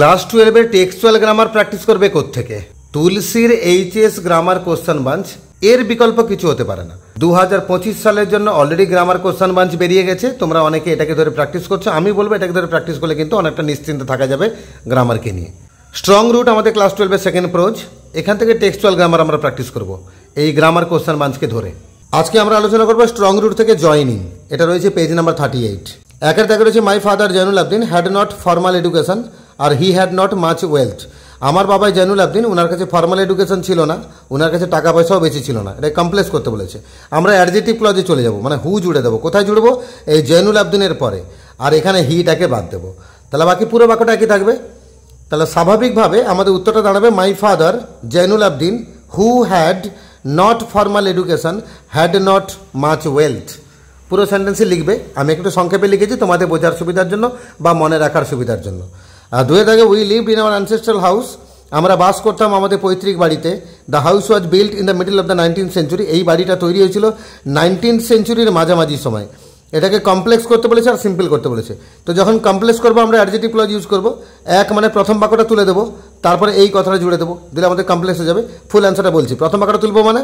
class টুয়েলভের textual grammar practice করবে থেকে তুলসীর এস গ্রামার কোশ্চেন বাঞ্চ এর বিকল্প কিছু হতে পারে না দু সালের জন্য অলরেডি গ্রামার কোশ্চেন বাঞ্চ বেরিয়ে গেছে তোমরা অনেকে এটাকে ধরে প্র্যাকটিস করছো আমি বলবো এটাকে ধরে প্র্যাকটিস করলে কিন্তু অনেকটা নিশ্চিন্ত থাকা যাবে গ্রামারকে নিয়ে স্ট্রং রুট আমাদের ক্লাস টুয়েলভের সেকেন্ড প্রোজ এখান থেকে টেক্সুয়াল গ্রামার আমরা প্র্যাকটিস করব এই গ্রামার কোশ্চেন বাঞ্চকে ধরে আজকে আমরা আলোচনা করবো স্ট্রং রুট থেকে জয়নিং এটা রয়েছে পেজ নাম্বার থার্টি এইট একের দেখা রয়েছে my father Jainulabdeen had not formal education আর he had not much wealth আমার বাবাই জেনুল আবদিন ওনার কাছে ফর্মাল এডুকেশন ছিল না ওনার কাছে টাকা পয়সাও বেশি ছিল না এটা কমপ্লেস করতে বলেছে আমরা অ্যাডজেটিভ ক্লজে চলে যাব মানে হু জুড়ে দেবো কোথায় জুড়বো এই জয়নুল আবদিনের পরে আর এখানে হিটাকে বাদ দেবো তাহলে বাকি পুরো বাক্যটা একই থাকবে তাহলে স্বাভাবিকভাবে আমাদের উত্তরটা দাঁড়াবে my father Jainulabdeen who had not formal education had not much wealth পুরো সেন্টেন্সে লিখবে আমি একটু সংক্ষেপে লিখেছি তোমাদের বোঝার সুবিধার জন্য বা মনে রাখার সুবিধার জন্য আর দুয়ে থাকে we lived in our ancestral house আমরা বাস করতাম আমাদের পৈতৃক বাড়িতে the house was built in the middle of the nineteen century এই বাড়িটা তৈরি হয়েছিল নাইনটিন সেঞ্চুরির মাঝামাঝি সময় এটাকে কমপ্লেক্স করতে বলেছে আর সিম্পল করতে বলেছে তো যখন কমপ্লেক্স করবো আমরা অ্যাডজেটিভ ক্লজ ইউজ করবো এক মানে প্রথম বাক্যটা তুলে দেবো তারপরে এই কথাটা জুড়ে দেবো দিলে আমাদের কমপ্লেক্স হয়ে যাবে ফুল অ্যান্সারটা বলছি প্রথম বাক্যটা তুলবো মানে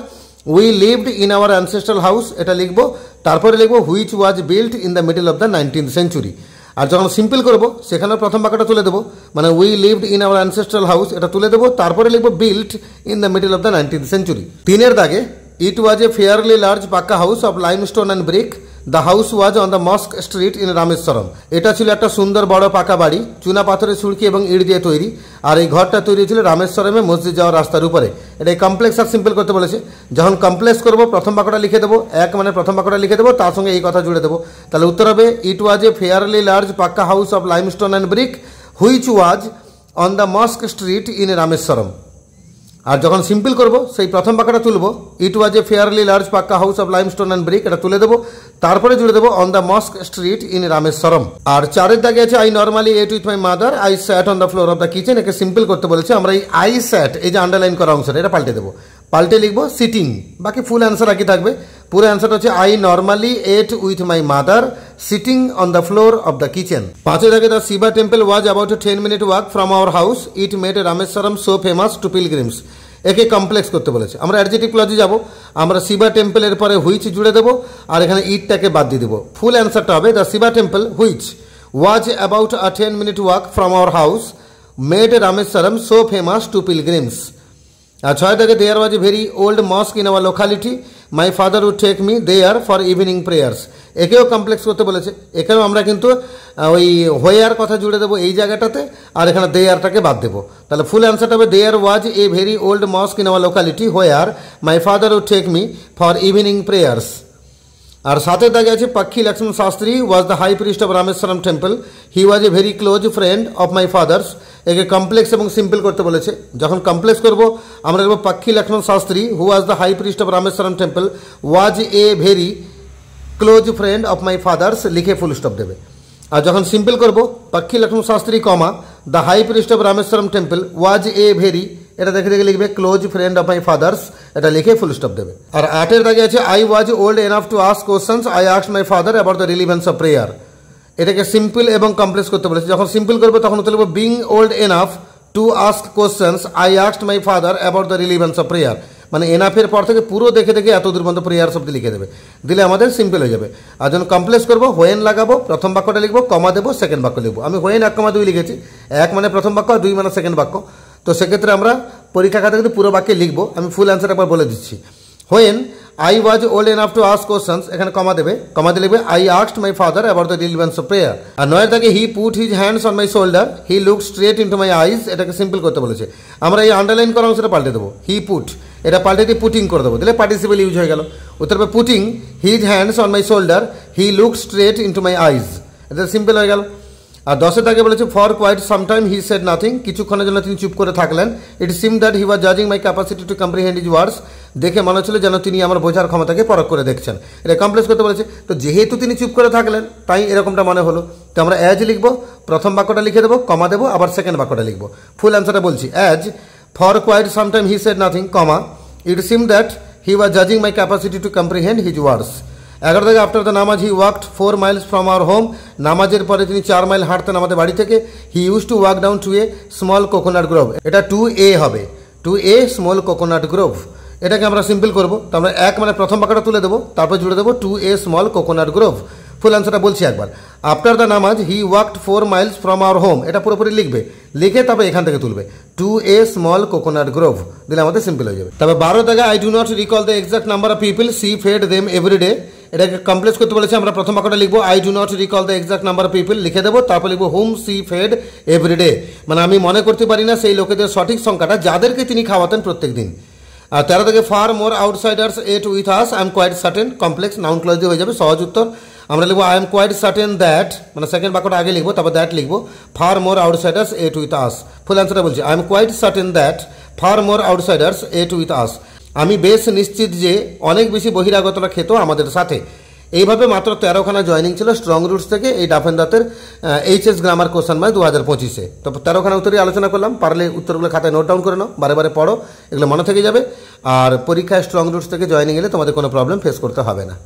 we lived in our ancestral house এটা লিখবো তারপরে লিখবো which was built in the middle of the nineteen century আর যখন সিম্পল করব সেখানে প্রথম বাক্যটা তুলে দেবো মানে we lived in our ancestral house এটা তুলে দেবো তারপরে লিখবো built in the middle of the nineteen century তিনের দাগে it was a fairly large pucca house of limestone and brick the house was on the mosque street in Rameswaram এটা ছিল একটা সুন্দর বড় পাকা বাড়ি চুনা পাথরের সুড়কি এবং ইট দিয়ে তৈরি আর এই ঘরটা তৈরি হয়েছিল রামেশ্বরমে মসজিদ যাওয়ার রাস্তার উপরে এটা কমপ্লেক্স আর সিম্পল করতে বলেছে যখন কমপ্লেক্স করবো প্রথম বাক্যটা লিখে দেবো এক মানে প্রথম বাক্যটা লিখে দেবো তার সঙ্গে এই কথা জুড়ে দেবো তাহলে উত্তর হবে it was a fairly large pucca house of limestone and brick which was on the mosque street in Rameswaram আর যখন সিম্পল করব সেই প্রথম পাকাটা তুলব it was a fairly large pucca house of limestone and brick এটা তুলে দেবো তারপরে জুড়ে দেবো on the mosque street in Rameswaram আর চারের দাগে আছে I normally ate with my mother I sat on the floor of the kitchen একে সিম্পল করতে বলেছে আমরা এই আই স্যাট এই যে আন্ডারলাইন করা অংশটা এটা পাল্টে দেবো পাল্টে লিখবো সিটিং বাকি ফুল অ্যান্সার একই থাকবে পুরো অ্যান্সারটা হচ্ছে I normally ate with my mother sitting on the floor of the kitchen পাঁচে থাকে the Shiva temple was about ten minute walk from our house it made Rameswaram so famous to pilgrims একে complex করতে বলেছে আমরা অ্যাডজেটিভ ক্লজে যাব আমরা শিবা টেম্পলের পরে which জুড়ে দেবো আর এখানে ইটটাকে বাদ দিয়ে দেবো ফুল অ্যান্সারটা হবে the Shiva temple which was about a ten minute walk from our house made Rameswaram so famous to pilgrims আর ছয় থেকে there was very old mosque in our locality my father would take me there for evening prayers একেও complex করতে বলেছে এখানেও আমরা কিন্তু ওই হোয়ার কথা জুড়ে দেবো এই জায়গাটাতে আর এখানে দে আরটাকে বাদ দেবো তাহলে ফুল অ্যান্সারটা হবে there was a very old mosque in our locality where my father would take me for evening prayers আর সাথে দাগে আছে Pakshi Lakshmana Sastry was the high priest of Rameswaram temple he was a very close friend of my father's একে complex এবং simple করতে বলেছে যখন complex করব আমরা দেখব Pakshi Lakshmana Sastry who was the high priest of Rameswaram temple was a very close friend of my father's লিখে full stop দেবে আর যখন সিম্পল করব Pakshi Lakshmana Sastry comma the high priest of Rameswaram temple was a very এটা দেখে দেখে লিখবে close friend of my father's এটা লিখে ফুল স্টপ দেবে আর আটের দাগে আছে I was old enough to ask questions I ask my father about the relevance of prayer এটাকে সিম্পল এবং কমপ্লেক্স করতে বলেছে যখন সিম্পল করবো তখন হতে লিখবো being old enough to ask questions I asked my father about the relevance of prayer মানে এনাফের পর থেকে পুরো দেখে দেখে এত দূর পর্যন্ত প্রেয়ার শব্দ লিখে দেবে দিলে আমাদের সিম্পল হয়ে যাবে আর যখন কমপ্লেক্স করবো হোয়েন লাগাবো প্রথম বাক্যটা লিখবো কমা দেবো সেকেন্ড বাক্য লিখবো আমি হোয়েন এক কমা দুই লিখেছি এক মানে প্রথম বাক্য আর দুই মানে সেকেন্ড বাক্য তো সেক্ষেত্রে আমরা পরীক্ষা খাতে কিন্তু পুরো বাক্যে লিখবো আমি ফুল অ্যান্সার একবার বলে দিচ্ছি হোয়েন আই ওয়াজ ওল এনাফ টু আস্ক কোশ্চেন্স এখানে কমা দেবে কমা দিয়ে I asked my father about the relevance of prayer আর নয় থাকে he put his hands on my shoulder he look straight into my eyes এটাকে সিম্পল করতে বলেছে আমরা এই আন্ডারলাইন করা অংশটা পাল্টে দেবো হি পুট এটা পাল্টে দিয়ে পুটিং করে দেবো তাহলে পার্টিসিপেল ইউজ হয়ে গেল উত্তরপে putting his hands on my shoulder he look straight into my eyes এটা সিম্পল হয়ে গেল আর দশে তাকে বলেছে for quite sometime he said nothing কিছুক্ষণের জন্য তিনি চুপ করে থাকলেন it seem that he was জাজিং my capacity to comprehend his words দেখে মনে হচ্ছিল যেন তিনি আমার বোঝার ক্ষমতাকে পরখ করে দেখছেন এটা কমপ্লেস করতে বলেছে তো যেহেতু তিনি চুপ করে থাকলেন তাই এরকমটা মনে হলো তো আমরা অ্যাজ লিখব প্রথম বাক্যটা লিখে দেবো কমা দেবো আবার সেকেন্ড বাক্যটা লিখব ফুল অ্যান্সারটা বলছি as for quite sometime he said nothing comma it seem that he was জাজিং my capacity to comprehend his words এগারো থেকে after the namaz he walked four miles from our home নামাজের পরে তিনি চার মাইল হাঁটতেন আমাদের বাড়ি থেকে he use to walk down to a small coconut grove এটা টু এ হবে to a small coconut grove এটাকে আমরা সিম্পল করবো তো আমরা এক মানে প্রথম বাঁকাটা তুলে দেবো তারপর জুড়ে দেবো to a small coconut grove full অ্যান্সারটা বলছি একবার after the namaz he walked four miles from our home এটা পুরোপুরি লিখবে লিখে তারপর এখান থেকে তুলবে to a small coconut grove দিলে আমাদের সিম্পল হয়ে যাবে তবে বারো থেকে I do not recall the exact number of people she fed them everyday এটাকে কমপ্লেক্স করতে বলেছে আমরা প্রথম অক্ষরটা লিখবো I do not recall the exact number of people লিখে দেবো তারপর লিখবো হোম সি ফেড এভরিডে মানে আমি মনে করতে পারি না সেই লোকেদের সঠিক সংখ্যাটা যাদেরকে তিনি খাওয়াতেন প্রত্যেক দিন আর তেরো থেকে far more outsiders ate with us I am quite certain complex noun clause দিয়ে হয়ে যাবে সহজ উত্তর আমরা লিখবো I am quite certain that মানে সেকেন্ড বাক্যটা আগে লিখবো তারপর দ্যাট লিখবো far more outsiders ate with us full অ্যান্সারটা বলছি I am quite certain that far more outsiders ate with us আমি বেশ নিশ্চিত যে অনেক বেশি বহিরাগতরা খেত আমাদের সাথে এইভাবে মাত্র তেরোখানা জয়নিং ছিল স্ট্রং রুটস থেকে এই ডাফেন এইচ এস গ্রামার কোশ্চেন মাস দু হাজার পঁচিশে তো তেরোখানা উত্তরই আলোচনা করলাম পারলে উত্তরগুলো খাতায় নোট ডাউন করে নাও বারে বারে পড়ো এগুলো মনে থেকে যাবে আর পরীক্ষায় স্ট্রং রুটস থেকে জয়নিং এলে তোমাদের কোনো প্রবলেম ফেস করতে হবে না